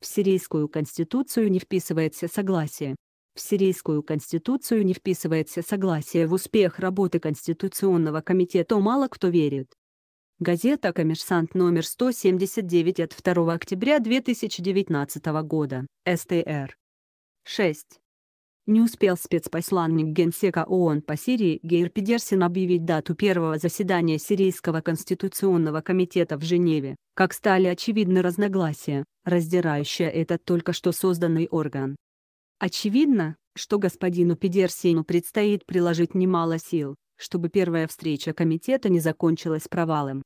В сирийскую конституцию не вписывается согласие. В сирийскую конституцию не вписывается согласие в успех работы Конституционного комитета мало кто верит. Газета «Коммерсант» номер 179 от 2 октября 2019 года, СТР. 6. Не успел спецпосланник Генсека ООН по Сирии Гейр Педерсин объявить дату первого заседания Сирийского конституционного комитета в Женеве, как стали очевидны разногласия, раздирающие этот только что созданный орган. Очевидно, что господину Педерсину предстоит приложить немало сил, чтобы первая встреча комитета не закончилась провалом.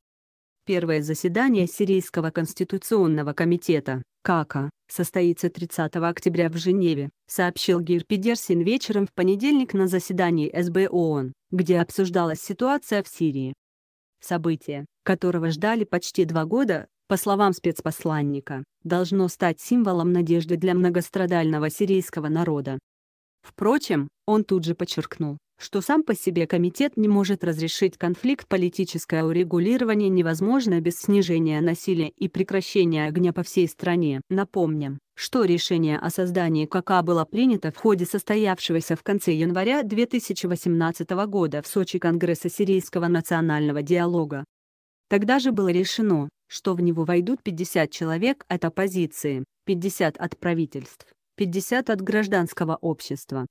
Первое заседание Сирийского конституционного комитета, КАКа, состоится 30 октября в Женеве, сообщил Гир Педерсин вечером в понедельник на заседании СБ ООН, где обсуждалась ситуация в Сирии. Событие, которого ждали почти два года, по словам спецпосланника, должно стать символом надежды для многострадального сирийского народа. Впрочем, он тут же подчеркнул, что сам по себе комитет не может разрешить конфликт, политическое урегулирование невозможно без снижения насилия и прекращения огня по всей стране. Напомним, что решение о создании КК было принято в ходе состоявшегося в конце января 2018 года в Сочи Конгресса Сирийского национального диалога. Тогда же было решено, что в него войдут 50 человек от оппозиции, 50 от правительств, 50 от гражданского общества,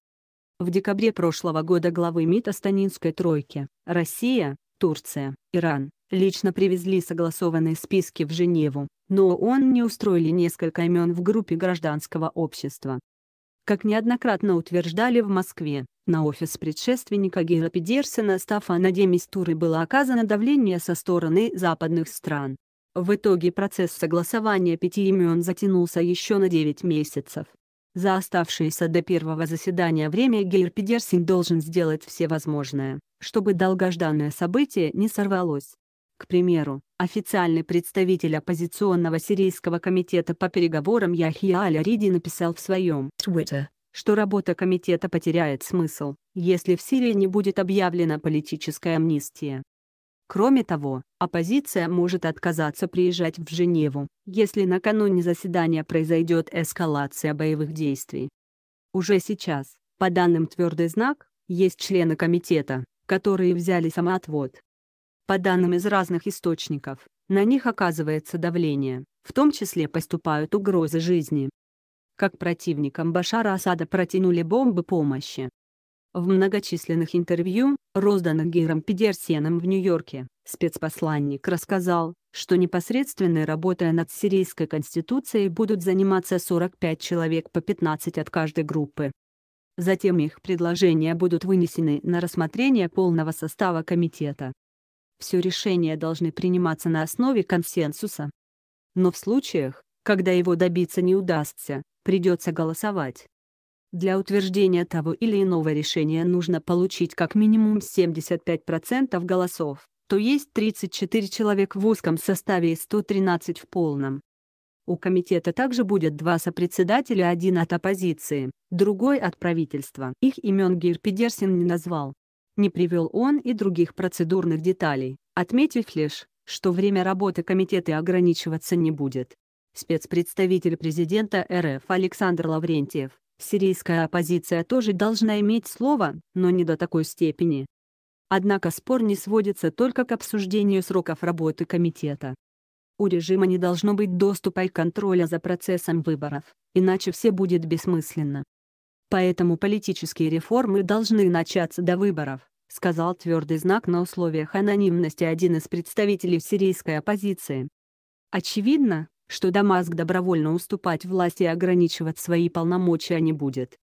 в декабре прошлого года главы МИД Астанинской тройки «Россия, Турция, Иран» лично привезли согласованные списки в Женеву, но он не устроили несколько имен в группе гражданского общества. Как неоднократно утверждали в Москве, на офис предшественника Гера Педерсена Стафана Демистуры было оказано давление со стороны западных стран. В итоге процесс согласования пяти имен затянулся еще на 9 месяцев. За оставшееся до первого заседания время Гейр Педерсин должен сделать все возможное, чтобы долгожданное событие не сорвалось. К примеру, официальный представитель оппозиционного сирийского комитета по переговорам Яхия Аль-Ариди написал в своем Twitter, что работа комитета потеряет смысл, если в Сирии не будет объявлена политическая амнистия. Кроме того, оппозиция может отказаться приезжать в Женеву, если накануне заседания произойдет эскалация боевых действий. Уже сейчас, по данным «Твердый знак», есть члены комитета, которые взяли самоотвод. По данным из разных источников, на них оказывается давление, в том числе поступают угрозы жизни. Как противникам Башара Асада протянули бомбы помощи, в многочисленных интервью, розданных Гиром Педерсеном в Нью-Йорке, спецпосланник рассказал, что непосредственной работой над сирийской конституцией будут заниматься 45 человек по 15 от каждой группы. Затем их предложения будут вынесены на рассмотрение полного состава комитета. Все решения должны приниматься на основе консенсуса. Но в случаях, когда его добиться не удастся, придется голосовать. Для утверждения того или иного решения нужно получить как минимум 75% голосов, то есть 34 человек в узком составе и 113 в полном. У комитета также будет два сопредседателя, один от оппозиции, другой от правительства. Их имен Гир не назвал. Не привел он и других процедурных деталей, отметив лишь, что время работы комитета ограничиваться не будет. Спецпредставитель президента РФ Александр Лаврентьев Сирийская оппозиция тоже должна иметь слово, но не до такой степени. Однако спор не сводится только к обсуждению сроков работы комитета. У режима не должно быть доступа и контроля за процессом выборов, иначе все будет бессмысленно. Поэтому политические реформы должны начаться до выборов, сказал твердый знак на условиях анонимности один из представителей сирийской оппозиции. Очевидно, что Дамаск добровольно уступать власти и ограничивать свои полномочия не будет.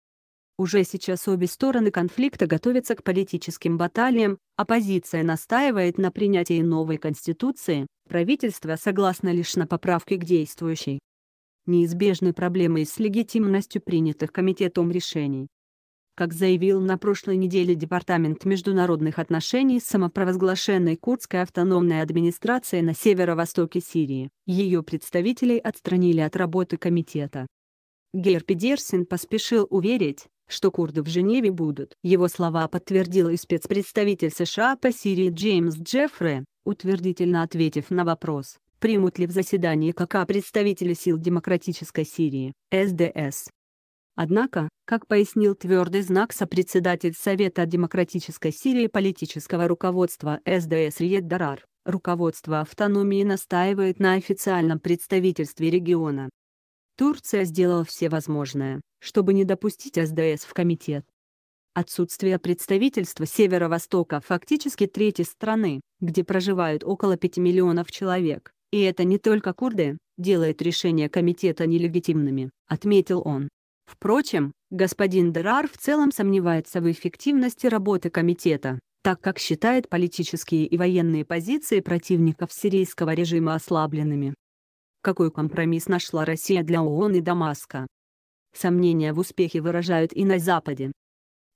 Уже сейчас обе стороны конфликта готовятся к политическим баталиям, оппозиция настаивает на принятии новой конституции, правительство согласно лишь на поправки к действующей. Неизбежны проблемы с легитимностью принятых комитетом решений как заявил на прошлой неделе Департамент международных отношений самопровозглашенной Курдской автономной администрации на северо-востоке Сирии. Ее представителей отстранили от работы комитета. Гер Педерсин поспешил уверить, что курды в Женеве будут. Его слова подтвердил и спецпредставитель США по Сирии Джеймс Джеффри, утвердительно ответив на вопрос, примут ли в заседании КК представители сил демократической Сирии, СДС. Однако, как пояснил твердый знак сопредседатель Совета демократической Сирии политического руководства СДС Риет Дарар, руководство автономии настаивает на официальном представительстве региона. Турция сделала все возможное, чтобы не допустить СДС в комитет. Отсутствие представительства Северо-Востока фактически третьей страны, где проживают около 5 миллионов человек, и это не только курды, делает решения комитета нелегитимными, отметил он. Впрочем, господин Дерар в целом сомневается в эффективности работы комитета, так как считает политические и военные позиции противников сирийского режима ослабленными. Какой компромисс нашла Россия для ООН и Дамаска? Сомнения в успехе выражают и на Западе.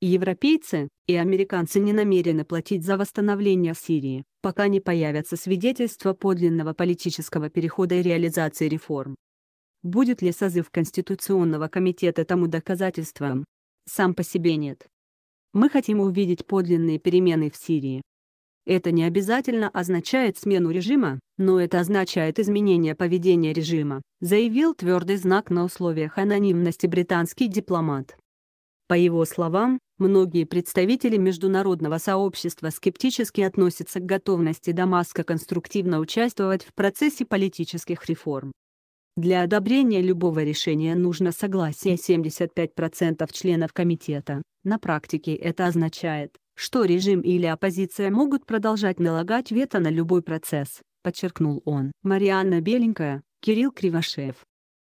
европейцы, и американцы не намерены платить за восстановление Сирии, пока не появятся свидетельства подлинного политического перехода и реализации реформ. Будет ли созыв Конституционного комитета тому доказательством? Сам по себе нет. Мы хотим увидеть подлинные перемены в Сирии. Это не обязательно означает смену режима, но это означает изменение поведения режима, заявил твердый знак на условиях анонимности британский дипломат. По его словам, многие представители международного сообщества скептически относятся к готовности Дамаска конструктивно участвовать в процессе политических реформ. Для одобрения любого решения нужно согласие 75% членов комитета. На практике это означает, что режим или оппозиция могут продолжать налагать вето на любой процесс, подчеркнул он. Марианна Беленькая, Кирилл Кривошеев.